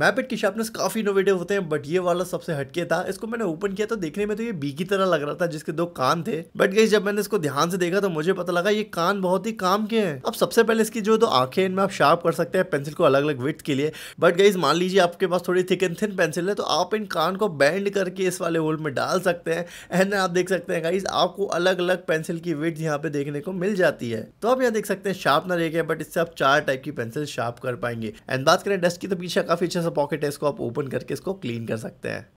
मैपेट के शार्पनेस काफ़ी इनोवेटिव होते हैं बट ये वाला सबसे हटके था इसको मैंने ओपन किया तो देखने में तो ये बी की तरह लग रहा था जिसके दो कान थे बट गई जब मैंने इसको ध्यान से देखा तो मुझे पता लगा ये कान बहुत ही काम के हैं अब सबसे पहले इसकी जो दो आंखें इनमें आप शार्प कर सकते हैं पेंसिल को अलग अलग विथ के लिए बट गई मान लीजिए आपके पास थोड़ी थिक एंड थिन पेंसिल है तो आप इन कान को बैंड करके इस वाले होल में डाल सकते हैं एंड आप देख सकते हैं गाइज आपको अलग अलग पेंसिल की विथ यहाँ पे देखने को मिल जाती है तो आप यहाँ देख सकते हैं शार्प ना रह गया बट इससे आप चार टाइप की पेंसिल शार्प कर पाएंगे एंड बात करें डस्ट की तो पीछे काफी अच्छा सा पॉकेट है इसको आप ओपन करके इसको क्लीन कर सकते हैं